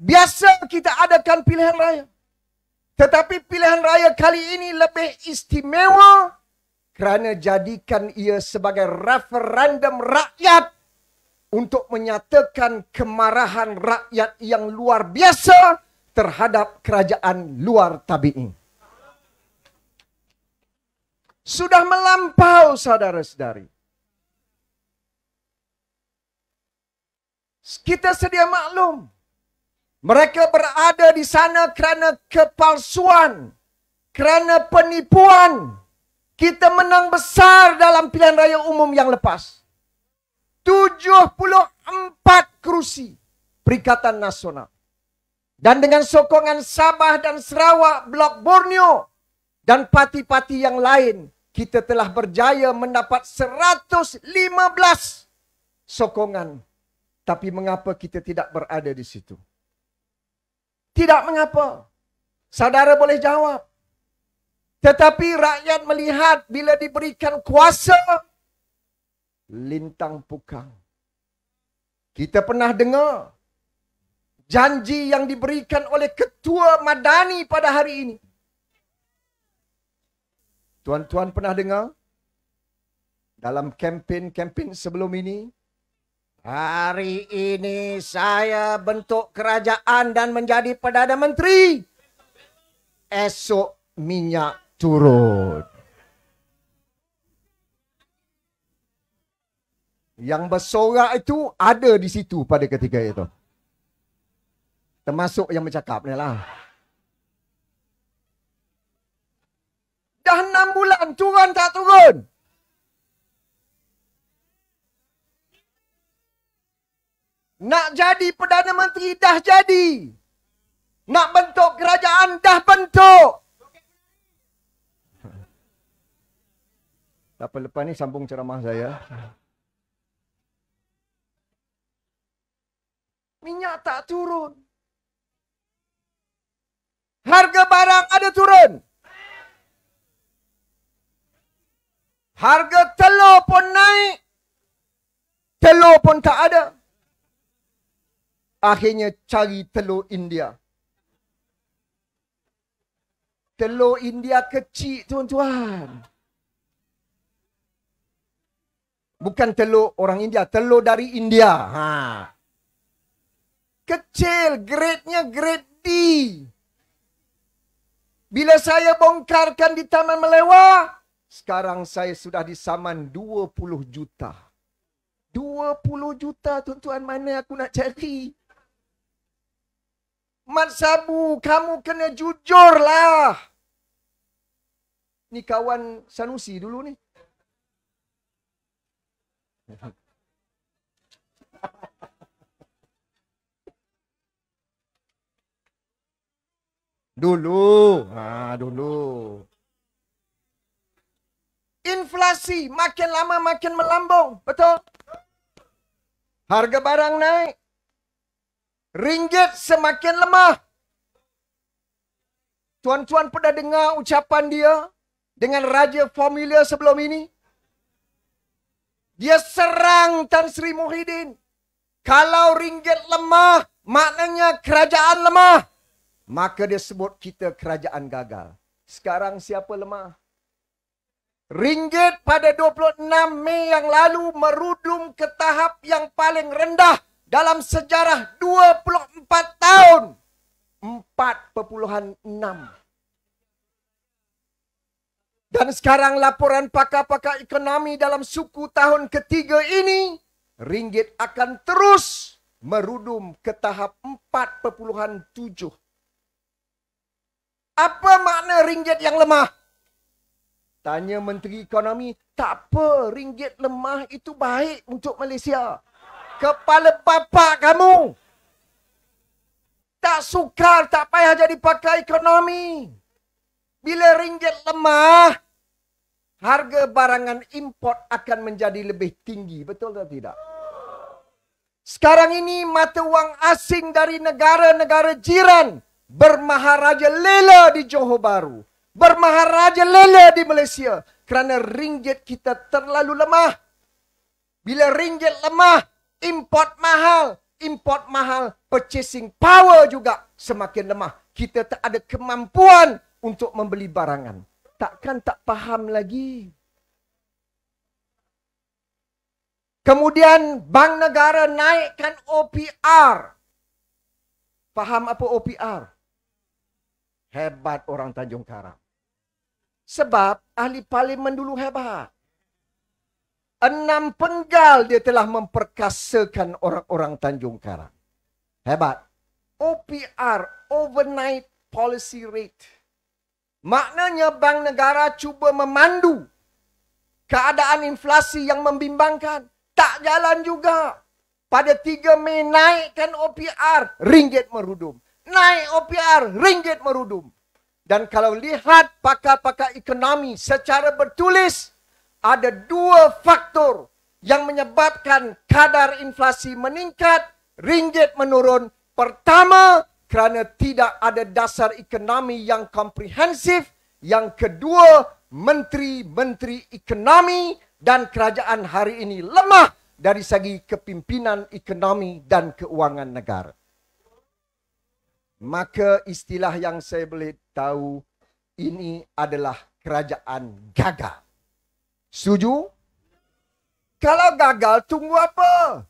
Biasa kita adakan pilihan raya. Tetapi pilihan raya kali ini lebih istimewa kerana jadikan ia sebagai referendum rakyat untuk menyatakan kemarahan rakyat yang luar biasa terhadap kerajaan luar tabi'i. Sudah melampau saudara-saudari. Kita sedia maklum mereka berada di sana kerana kepalsuan, kerana penipuan. Kita menang besar dalam pilihan raya umum yang lepas. 74 kerusi Perikatan Nasional. Dan dengan sokongan Sabah dan Sarawak, Blok Borneo dan parti-parti yang lain, kita telah berjaya mendapat 115 sokongan. Tapi mengapa kita tidak berada di situ? Tidak mengapa. Saudara boleh jawab. Tetapi rakyat melihat bila diberikan kuasa lintang pukang. Kita pernah dengar janji yang diberikan oleh ketua Madani pada hari ini. Tuan-tuan pernah dengar dalam kempen-kempen sebelum ini Hari ini saya bentuk kerajaan dan menjadi Perdana Menteri. Esok minyak turun. Yang bersorak itu ada di situ pada ketika itu. Termasuk yang bercakap ni lah. Dah enam bulan turun tak turun? Nak jadi Perdana Menteri dah jadi. Nak bentuk kerajaan dah bentuk. Tak lepas ni sambung ceramah saya. Minyak tak turun. Harga barang ada turun. Harga telur pun naik. Telur pun tak ada akhirnya cari telur India. Telur India kecil tuan-tuan. Bukan telur orang India, telur dari India. Ha. Kecil, grade-nya grade D. Bila saya bongkarkan di Taman melewa, sekarang saya sudah disaman 20 juta. 20 juta tuan-tuan mana aku nak cari. Mat Sabu, kamu kena jujur lah. Ni kawan Sanusi dulu ni. Dulu. Ha, dulu. Inflasi makin lama makin melambung. Betul? Harga barang naik. Ringgit semakin lemah. Tuan-tuan pernah dengar ucapan dia dengan raja formula sebelum ini? Dia serang Tan Sri Muhyiddin. Kalau ringgit lemah, maknanya kerajaan lemah. Maka dia sebut kita kerajaan gagal. Sekarang siapa lemah? Ringgit pada 26 Mei yang lalu merudum ke tahap yang paling rendah dalam sejarah 24 tahun 4.6 dan sekarang laporan pakar-pakar ekonomi dalam suku tahun ketiga ini ringgit akan terus merudum ke tahap 4.7 apa makna ringgit yang lemah tanya menteri ekonomi tak apa ringgit lemah itu baik untuk Malaysia kepala bapak kamu. Tak sukar, tak payah jadi pakar ekonomi. Bila ringgit lemah, harga barangan import akan menjadi lebih tinggi. Betul atau tidak? Sekarang ini mata wang asing dari negara-negara jiran bermaharaja lela di Johor Bahru. Bermaharaja lela di Malaysia. Kerana ringgit kita terlalu lemah. Bila ringgit lemah, import mahal. Import mahal, purchasing power juga semakin lemah. Kita tak ada kemampuan untuk membeli barangan. Takkan tak faham lagi. Kemudian bank negara naikkan OPR. Faham apa OPR? Hebat orang Tanjung Karang. Sebab ahli parlimen dulu hebat enam penggal dia telah memperkasakan orang-orang Tanjung Karang. Hebat. OPR, Overnight Policy Rate. Maknanya bank negara cuba memandu keadaan inflasi yang membimbangkan. Tak jalan juga. Pada 3 Mei naikkan OPR, ringgit merudum. Naik OPR, ringgit merudum. Dan kalau lihat pakar-pakar ekonomi secara bertulis, ada dua faktor yang menyebabkan kadar inflasi meningkat, ringgit menurun. Pertama, kerana tidak ada dasar ekonomi yang komprehensif. Yang kedua, menteri-menteri ekonomi dan kerajaan hari ini lemah dari segi kepimpinan ekonomi dan keuangan negara. Maka istilah yang saya boleh tahu ini adalah kerajaan gagal. Setuju? Kalau gagal, tunggu apa?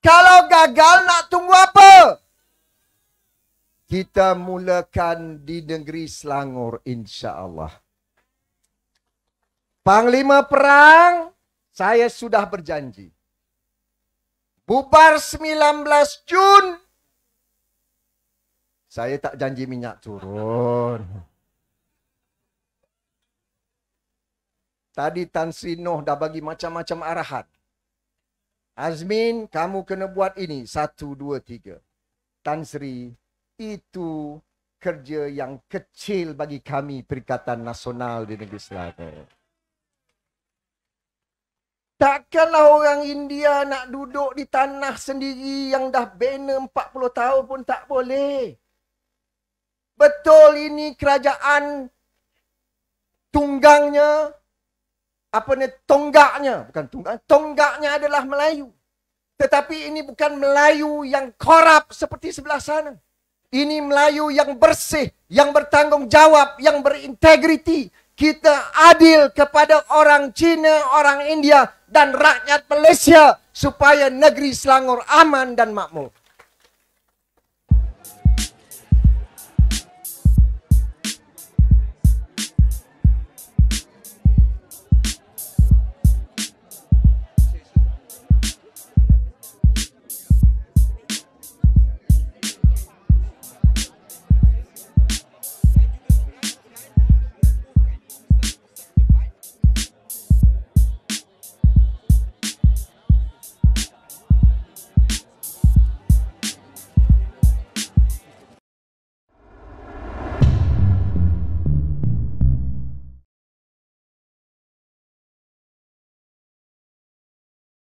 Kalau gagal, nak tunggu apa? Kita mulakan di negeri Selangor, insya Allah. Panglima perang, saya sudah berjanji. Bubar 19 Jun, saya tak janji minyak turun. tuh Tadi Tan Sri Noh dah bagi macam-macam arahan. Azmin, kamu kena buat ini. Satu, dua, tiga. Tan Sri, itu kerja yang kecil bagi kami Perikatan Nasional di Negeri Selatan. Takkanlah orang India nak duduk di tanah sendiri yang dah bina 40 tahun pun tak boleh. Betul ini kerajaan tunggangnya apa ni tonggaknya bukan tonggak tonggaknya adalah Melayu tetapi ini bukan Melayu yang korup seperti sebelah sana ini Melayu yang bersih yang bertanggungjawab yang berintegriti kita adil kepada orang Cina orang India dan rakyat Malaysia supaya negeri Selangor aman dan makmur